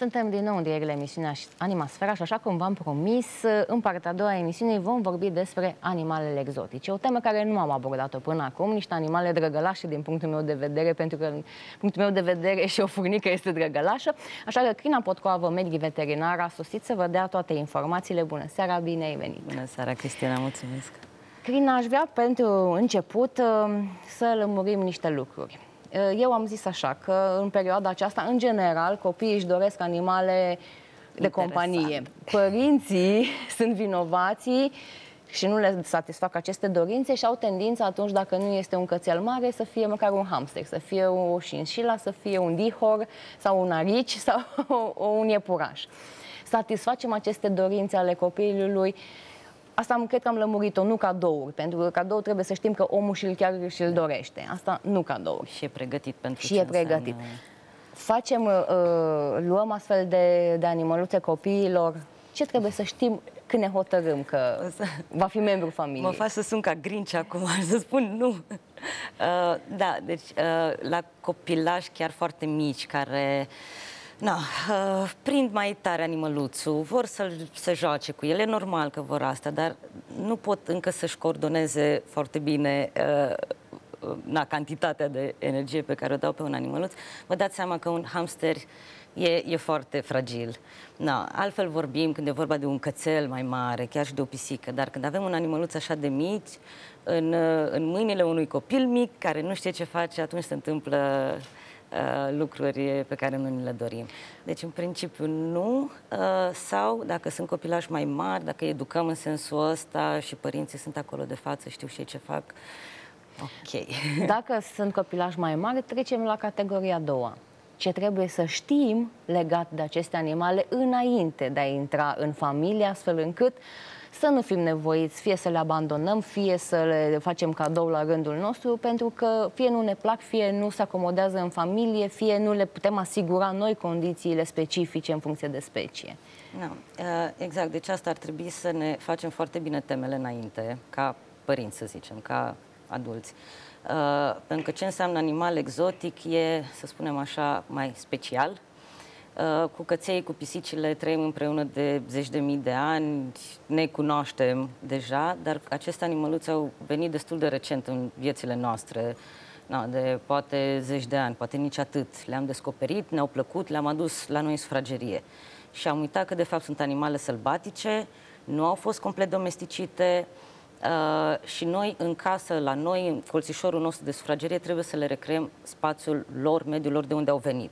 Suntem din nou în direct la emisiunea Animasfera și așa cum v-am promis, în partea a doua a emisiunii vom vorbi despre animalele exotice. O temă care nu am abordat-o până acum, niște animale drăgălașe din punctul meu de vedere, pentru că din punctul meu de vedere și o furnică este drăgălașă. Așa că Crina Potcoavă, medic veterinar, a sosit să vă dea toate informațiile. Bună seara, bine ai venit! Bună seara, Cristina, mulțumesc! Crina, aș vrea pentru început um, să lămurim niște lucruri. Eh, eu am zis așa, că în perioada aceasta, în general, copiii își doresc animale de Interesant. companie. Părinții sunt vinovații și nu le satisfac aceste dorințe și au tendința atunci, dacă nu este un cățel mare, să fie măcar un hamster, să fie o șinșila, să fie un dihor sau un arici sau un iepuraș. Satisfacem aceste dorințe ale copilului Asta am, cred că am lămurit-o, nu cadouri, pentru că cadou trebuie să știm că omul și-l chiar și-l da. dorește. Asta nu cadouri. Și e pregătit pentru Și ce e pregătit. Înseamnă... Facem, uh, uh, luăm astfel de, de animăluțe copiilor. Ce trebuie să știm când ne hotărâm că să... va fi membru familiei? Mă fac să sunt ca grinci acum, să spun nu. Uh, da, deci uh, la copilași chiar foarte mici care... Uh, Na, uh, prind mai tare animăluțul, vor să se joace cu el, e normal că vor asta, dar nu pot încă să-și coordoneze foarte bine uh, uh, na, cantitatea de energie pe care o dau pe un animăluț, vă dați seama că un hamster e, e foarte fragil. Na, altfel vorbim când e vorba de un cățel mai mare, chiar și de o pisică, dar când avem un animăluț așa de mic, în, uh, în mâinile unui copil mic care nu știe ce face, atunci se întâmplă uh, Uh, lucruri pe care nu ni le dorim. Deci, în principiu, nu. Uh, sau, dacă sunt copilași mai mari, dacă educăm în sensul ăsta și părinții sunt acolo de față, știu și ce fac, ok. Dacă sunt copilași mai mari, trecem la categoria a doua ce trebuie să știm legat de aceste animale înainte de a intra în familie, astfel încât uh, să nu fim nevoiți fie să le abandonăm, fie să le facem cadou la rândul nostru, pentru că fie nu ne plac, fie nu se acomodează în familie, fie nu le putem asigura noi condițiile specifice în funcție de specie. Da, uh, exact, deci asta ar trebui să ne facem foarte bine temele înainte, ca părinți, să zicem, ca adulți. Uh, pentru că ce înseamnă animal exotic e, să spunem așa, mai special, Uh, cu căței, cu pisicile trăim împreună de zeci de mii de ani, ne cunoaștem deja, dar aceste animăluțe au venit destul de recent în viețile noastre, na, de poate zeci de ani, poate nici atât. Le-am descoperit, ne-au plăcut, le-am adus la noi în sufragerie. Și am uitat că, de fapt, sunt animale sălbatice, nu au fost complet domesticite, Uh, și noi în casă, la noi, în colțișorul nostru de sufragerie, trebuie să le recreăm spațiul lor, mediul lor de unde au venit.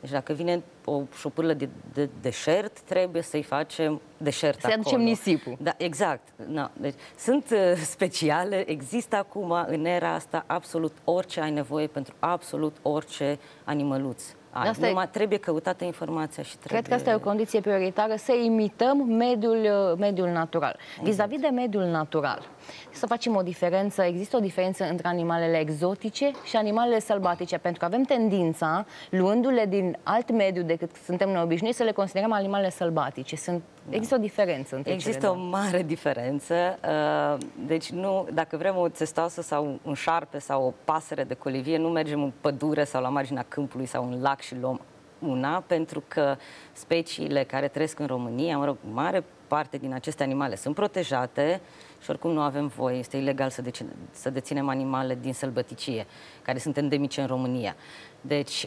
Deci dacă vine o șopârlă de, de deșert, trebuie să-i facem deșert Să aducem nisipul. Da, exact. Na, deci, sunt uh, speciale, există acum în era asta absolut orice ai nevoie pentru absolut orice animăluț. Da, asta Numai e... trebuie căutată informația și trebuie... Cred că asta e o condiție prioritară, să imităm mediul, uh, mediul natural. Exact. Vis-a-vis de mediul natural, să facem o diferență. Există o diferență între animalele exotice și animalele sălbatice, pentru că avem tendința, luându-le din alt mediu decât suntem noi obișnuiți, să le considerăm animale sălbatice. Sunt, da. Există o diferență între Există cele o mare diferență. Uh, deci nu, dacă vrem o țestoasă sau un șarpe sau o pasăre de colivie, nu mergem în pădure sau la marginea câmpului sau în lac și luăm una, pentru că speciile care trăiesc în România, mă rog, mare parte din aceste animale sunt protejate și oricum nu avem voie, este ilegal să, decine, să deținem animale din sălbăticie, care sunt endemice în România. Deci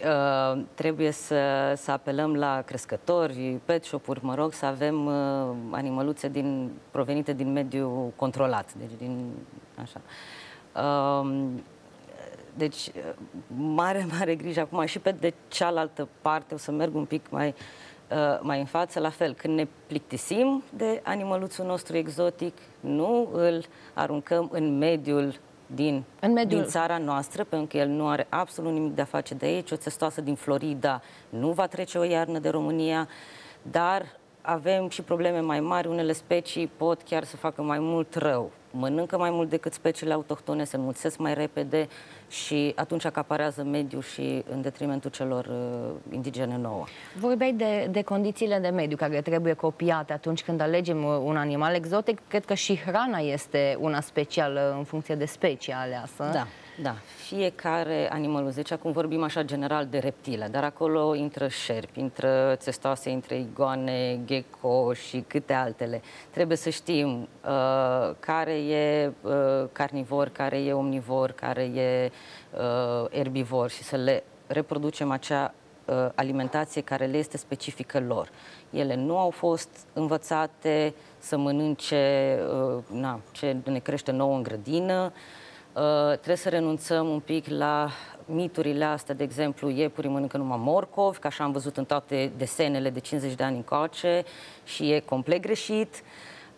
uh, trebuie să, să apelăm la crescători, pet shop-uri, mă rog, să avem uh, animăluțe din, provenite din mediul controlat, deci din așa. Um, deci, uh, deci, mare, mare grijă acum și pe de cealaltă parte, o să merg un pic mai Ă, mai în față, la fel, când ne plictisim de animăluțul nostru exotic, nu îl aruncăm în mediul din, în mediul... din țara noastră, pentru că el nu are absolut nimic de a face de aici, o țestoasă din Florida nu va trece o iarnă de România, dar avem și probleme mai mari. Unele specii pot chiar să facă mai mult rău. Mănâncă mai mult decât speciile autohtone, se înmulțesc mai repede și atunci acaparează mediul și în detrimentul celor uh, indigene nouă. Vorbeai de, de condițiile de mediu care trebuie copiate atunci când alegem uh, un animal exotic. Cred că și hrana este una specială în funcție de specia aleasă. Da. Da, fiecare animăl, deci acum vorbim așa general de reptile, dar acolo intră șerpi, intră țestoase, intră igoane, gecko și câte altele. Trebuie să știm uh, care e uh, carnivor, care e omnivor, care e uh, erbivor și să le reproducem acea uh, alimentație care le este specifică lor. Ele nu au fost învățate să mănânce uh, na, ce ne crește nou în grădină, uh, Ă, trebuie să renunțăm un pic la miturile astea, de exemplu, iepuri mănâncă numai morcov, ca așa am văzut în toate desenele de 50 de ani încoace și e complet greșit.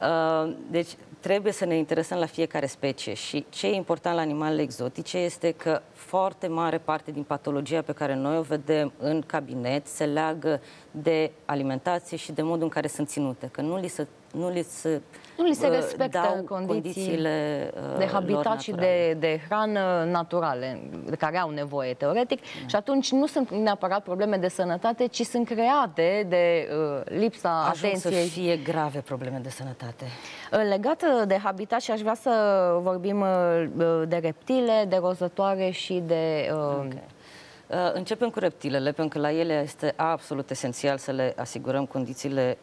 Ă, deci trebuie să ne interesăm la fiecare specie și ce e important la animalele exotice este că foarte mare parte din patologia pe care noi o vedem în cabinet se leagă de alimentație și de modul în care sunt ținute, că nu li se nu li se, nu li se uh, respectă condiții condițiile de uh, habitat și de, de hrană naturale, de care au nevoie teoretic, mm. și atunci nu sunt neapărat probleme de sănătate, ci sunt create de uh, lipsa Ajung atenției. să fie grave probleme de sănătate. Uh, legat de habitat și aș vrea să vorbim de reptile, de rozătoare și de... Uh, okay. Începem cu reptilele, pentru că la ele este absolut esențial să le asigurăm condițiile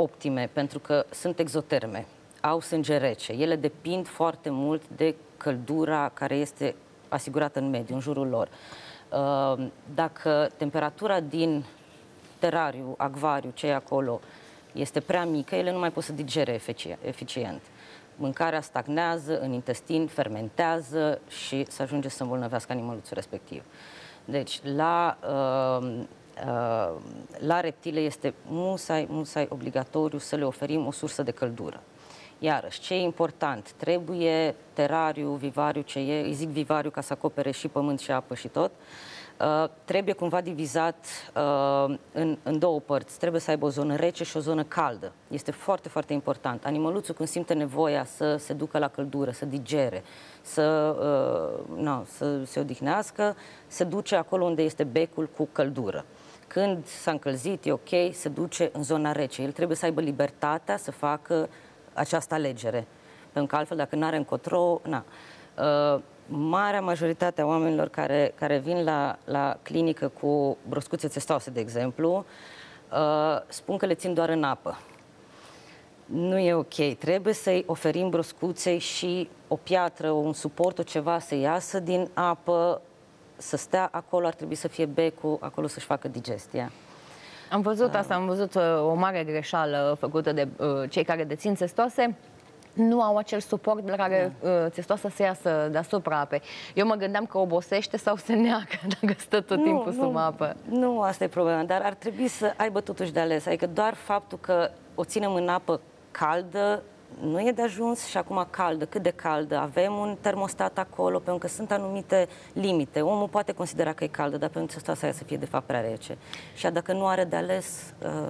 optime pentru că sunt exoterme, au sânge rece. Ele depind foarte mult de căldura care este asigurată în mediu, în jurul lor. Uh, dacă temperatura din terariu, acvariu, ce e acolo, este prea mică, ele nu mai pot să digere eficient. Mâncarea stagnează în intestin, fermentează și se ajunge să îmbolnăvească animalul respectiv. Deci, la uh, Uh, la reptile este musai, musai obligatoriu să le oferim o sursă de căldură. Iarăși, ce e important? Trebuie terariu, vivariu, ce e, îi zic vivariu ca să acopere și pământ și apă și tot, uh, trebuie cumva divizat uh, în, în două părți. Trebuie să aibă o zonă rece și o zonă caldă. Este foarte, foarte important. Animăluțul când simte nevoia să se ducă la căldură, să digere, să, uh, na, să se odihnească, se duce acolo unde este becul cu căldură când s-a încălzit, e ok, se duce în zona rece. El trebuie să aibă libertatea să facă această alegere. Pentru că altfel, dacă nu are încotro, na. Uh, marea majoritate a oamenilor care, care vin la, la clinică cu broscuțe testoase, de exemplu, uh, spun că le țin doar în apă. Nu e ok. Trebuie să-i oferim broscuței și o piatră, un suport, o ceva să iasă din apă, să stea acolo, ar trebui să fie becul, acolo să-și facă digestia. Am văzut asta, am văzut uh, o mare greșeală făcută de uh, cei care dețin testoase nu au acel suport de la care da. Uh, testoasa să iasă deasupra apei. Eu mă gândeam că obosește sau se neacă dacă stă tot nu, timpul nu, sub apă. Nu, asta e problema, dar ar trebui să aibă totuși de ales. Adică doar faptul că o ținem în apă caldă nu e de ajuns și acum caldă, cât de caldă, avem un termostat acolo, pentru că sunt anumite limite. Omul poate considera că e caldă, dar pentru asta să fie de fapt prea rece. Și dacă nu are de ales... Uh,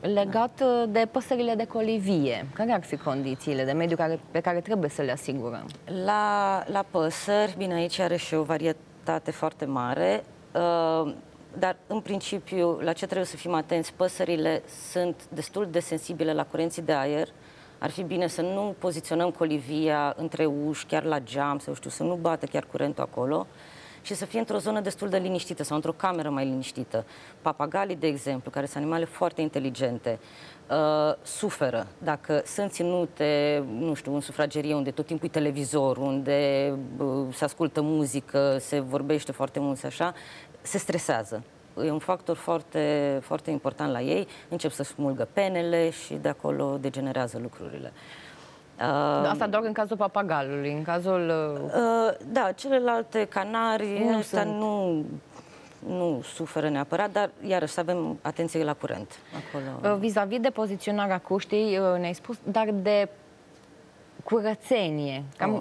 Legat uh, de păsările de colivie, care ar fi condițiile de mediu care, pe care trebuie să le asigurăm? La, la păsări, bine, aici are și o varietate foarte mare. Uh, dar în principiu, la ce trebuie să fim atenți, păsările sunt destul de sensibile la curenții de aer, uh, ar fi bine să nu poziționăm colivia între uși, chiar la geam, să știu, să nu bată chiar curentul acolo și să fie într-o zonă destul de liniștită sau într-o cameră mai liniștită. Papagalii, de exemplu, care sunt animale foarte inteligente, uh, suferă dacă sunt ținute, nu știu, în sufragerie unde tot timpul e televizor, unde uh, se ascultă muzică, se vorbește foarte mult așa, se stresează e un factor foarte, foarte important la ei. Încep să smulgă penele și de acolo degenerează lucrurile. Uh, Asta doar în cazul papagalului, în cazul... Uh, uh da, celelalte canari nu, sunt... nu nu suferă neapărat, dar iarăși să avem atenție la curent. Uh, vis-a-vis -vis de poziționarea cuștii, uh, ne-ai spus, dar de curățenie. Cam... Oh.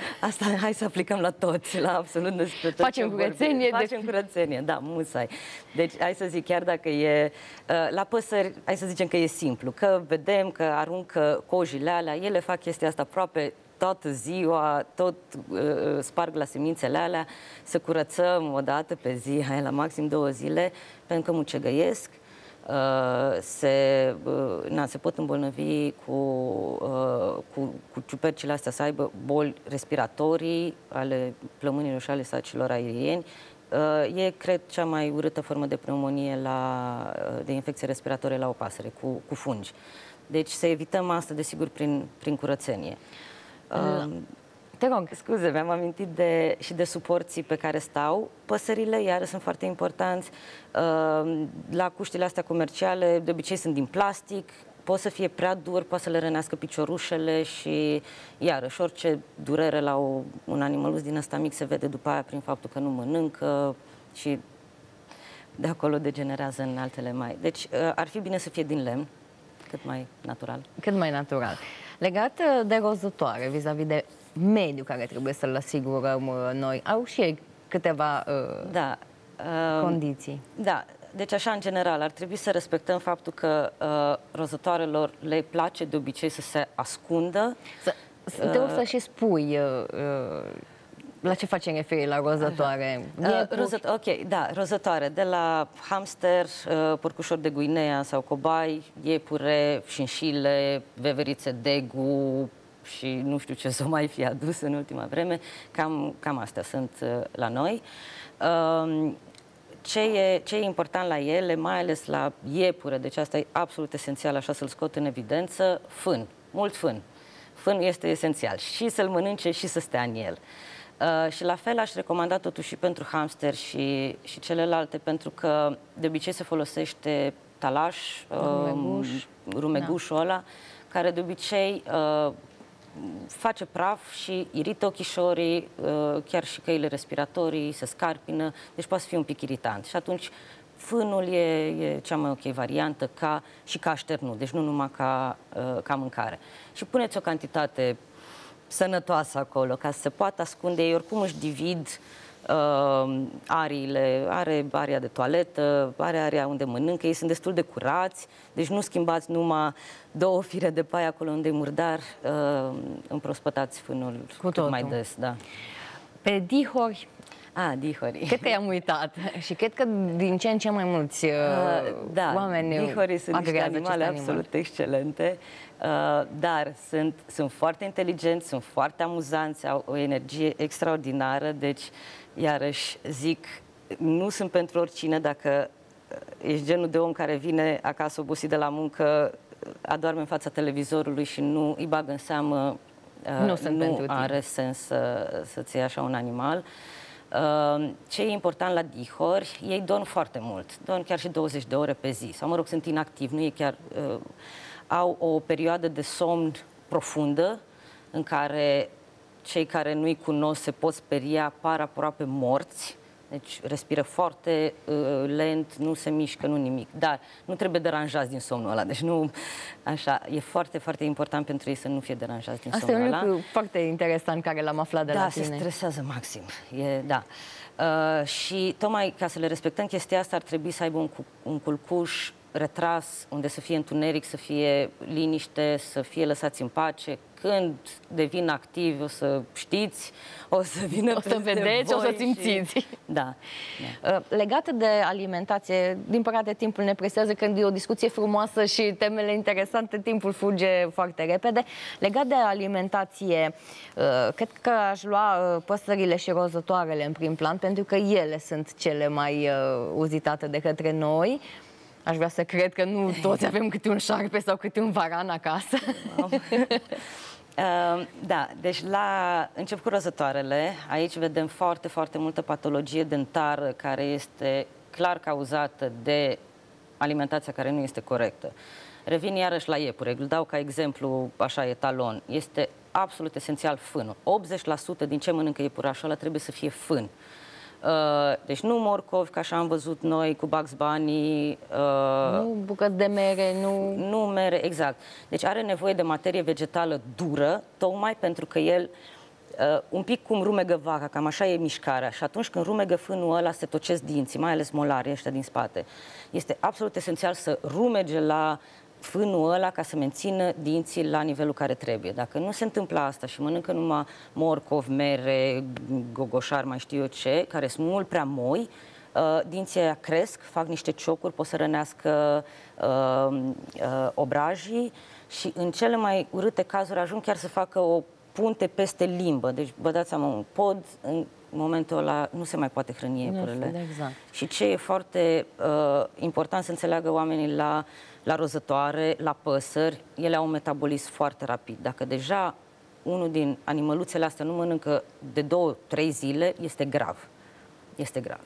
Asta hai să aplicăm la toți, la absolut despre tot Facem curățenie. De... Facem curățenie, da, musai. Deci hai să zic, chiar dacă e uh, la păsări, hai să zicem că e simplu, că vedem că aruncă cojile alea, ele fac chestia asta aproape toată ziua, tot uh, uh, sparg la semințele alea, să curățăm o dată pe zi, hai, la maxim două zile, pentru că mucegăiesc. Uh, Uh, se, uh, na, se pot îmbolnăvi cu, uh, cu, cu ciupercile astea să aibă boli respiratorii ale plămânilor și ale sacilor aerieni. E, cred, cea mai urâtă formă de pneumonie la, de infecție respiratorie la o pasăre, cu, cu fungi. Deci să evităm asta, desigur, prin, prin curățenie. Da. Te rog, scuze, mi-am amintit de, și de suporții pe care stau. Păsările, iar sunt foarte importanți. Ehm, la cuștile astea comerciale, de obicei sunt din plastic, Poate să fie prea dur, poate să le rănească piciorușele și iarăși orice durere la o, un animalus din ăsta mic se vede după aia prin faptul că nu mănâncă și de acolo degenerează în altele mai. Deci ă, ar fi bine să fie din lemn, cât mai natural. Cât mai natural. Legat ă, de rozătoare, vis-a-vis de mediu care trebuie să-l asigurăm uh, noi. Au și ei câteva uh, da, um, condiții. Da, deci așa în general, ar trebui să respectăm faptul că uh, rozătoarelor le place de obicei să se ascundă. Să, uh, te să și spui uh, uh, la ce facem referire la rozătoare. Uh, rozăt ok, da, rozătoare, de la hamster, uh, porcușor de guinea sau cobai, iepure, șinșile, veverițe, degu, și nu știu ce s-o mai fi adus în ultima vreme, cam, cam astea sunt uh, la noi. Um, ce e, ce e important la ele, mai ales la iepure, deci asta e absolut esențial, așa să-l scot în evidență, fân, mult fân. Fân este esențial și să-l mănânce și să stea în el. Uh, și la fel aș recomanda totuși și pentru hamster și, și celelalte, pentru că de obicei se folosește talaș, rumeguș, uh, rumegușul da. ăla, care de obicei uh, face praf și irită ochișorii, uh, chiar și căile respiratorii, se scarpină, deci poate fi un pic iritant. Și atunci fânul e, e cea mai ok variantă ca, și ca șternu. deci nu numai ca, uh, ca mâncare. Și puneți o cantitate sănătoasă acolo, ca să se poată ascunde. Ei oricum își divid uh, uh, ariile, are area de toaletă, are area unde mănâncă, ei sunt destul de curați, deci nu schimbați numai două fire de paie acolo unde e murdar, uh, împrospătați fânul Cu tot totul. mai des. Da. Pe dihori, a, dihori. Cred că i-am uitat și cred că din ce în ce mai mulți uh, da, oameni Dihori sunt niște animale animale absolut excelente, uh, dar sunt, sunt foarte inteligenți, sunt foarte amuzanți, au o energie extraordinară, deci iarăși zic, nu sunt pentru oricine dacă uh, ești genul de om care vine acasă obosit de la muncă, uh, adorme în fața televizorului și nu îi bagă în seamă uh, nu, uh, sunt nu are tine. sens să, să-ți iei așa un animal. Uh, ce e important la dihori, ei dorm foarte mult, dorm chiar și 20 de ore pe zi, sau mă rog, sunt inactivi, nu e chiar... Uh, au o perioadă de somn profundă în care cei care nu-i cunosc se pot speria, par aproape morți. Deci respiră foarte uh, lent, nu se mișcă, nu nimic. Dar nu trebuie deranjați din somnul ăla. Deci nu, așa, e foarte, foarte important pentru ei să nu fie deranjați din Asta somnul ăla. Asta e un lucru foarte interesant care l-am aflat de da, la tine. Da, se stresează maxim. E, da. Uh, și tocmai ca să le respectăm chestia asta ar trebui să aibă un, cu- un culcuș retras, unde să fie întuneric, să fie liniște, să fie lăsați în pace, când devin activ, o să știți, o să vină O să vedeți, o să simțiți. Și... Da. da. Uh, Legate de alimentație, din păcate timpul ne presează când e o discuție frumoasă și temele interesante, timpul fuge foarte repede. Legat de alimentație, uh, cred că aș lua uh, păsările și rozătoarele în prim plan, pentru că ele sunt cele mai uzitate de către noi. Aș vrea să cred că nu toți avem câte un șarpe sau câte un varan acasă. Wow. Ehm, da, deci la încep cu răzătoarele. Aici vedem foarte, foarte multă patologie dentară care este clar cauzată de alimentația care nu este corectă. Revin iarăși la iepure, îl dau ca exemplu, așa, etalon. Este absolut esențial fânul. 80% din ce mănâncă ăla trebuie să fie fân. Uh, deci nu morcovi, ca așa am văzut noi, cu Bugs Bunny. Uh, nu bucăți de mere, nu... Nu mere, exact. Deci are nevoie de materie vegetală dură, tocmai pentru că el uh, un pic cum rumegă vaca, cam așa e mișcarea. Și atunci când rumegă fânul ăla, se tocesc dinții, mai ales molarii ăștia din spate. Este absolut esențial să rumege la fânul ăla ca să mențină dinții la nivelul care trebuie. Dacă nu se întâmplă asta și mănâncă numai morcov, mere, gogoșar, mai știu eu ce, care sunt mult prea moi, uh, dinții aia cresc, fac niște ciocuri, pot să rănească uh, uh, obrajii și în cele mai urâte cazuri ajung chiar să facă o punte peste limbă. Deci, vă dați seama, un pod în momentul ăla nu se mai poate hrăni iepurele. Exact. Și ce e foarte uh, important să înțeleagă oamenii la la rozătoare, la păsări, ele au un metabolism foarte rapid. Dacă deja unul din animăluțele astea nu mănâncă de două, trei zile, este grav. Este grav.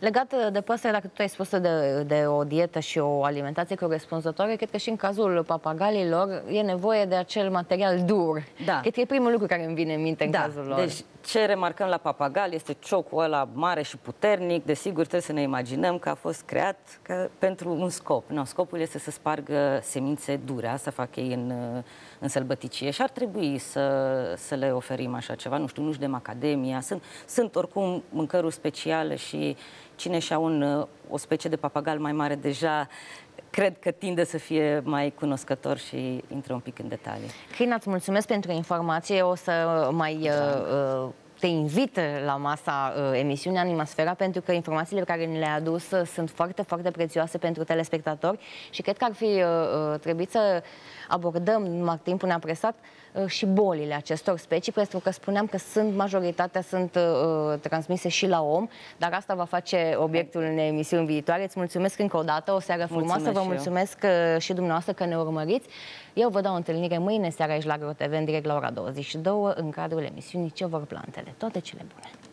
Legat uh, de păsări, dacă tu ai spus de, de o dietă și o alimentație corespunzătoare, cred că și în cazul papagalilor e nevoie de acel material dur. Da. Cred că e primul lucru care îmi vine în minte în da. cazul lor. Deci ce remarcăm la papagal este ciocul ăla mare și puternic. Desigur, trebuie să ne imaginăm că a fost creat că, pentru un scop. No, scopul este să spargă semințe dure. Asta fac ei în, uh, în sălbăticie și ar trebui să, să le oferim așa ceva. Nu știu, nu știu de macademia. Sunt, sunt oricum mâncăruri speciale și cine și-a un, uh, o specie de papagal mai mare deja cred că tinde să fie mai cunoscător și intră un pic în detalii. Crina, îți mulțumesc pentru informație. O să mai... Uh, da. uh te invit la masa uh, emisiunii Animasfera pentru că informațiile pe care ni le-ai adus uh, sunt foarte, foarte prețioase pentru telespectatori și cred că ar fi uh, uh trebuit să abordăm, numai timpul ne-a presat, uh, Uh, și bolile acestor specii, pentru că spuneam că sunt majoritatea sunt uh, uh, transmise și la om, dar asta va face obiectul unei emisiuni viitoare. Îți mulțumesc încă o dată, o seară mulțumesc frumoasă, vă mulțumesc eu. Uh, și dumneavoastră că ne urmăriți. Eu vă dau o întâlnire mâine seara aici la GroTV în direct la ora 22 în cadrul emisiunii Ce vor plantele. Toate cele bune!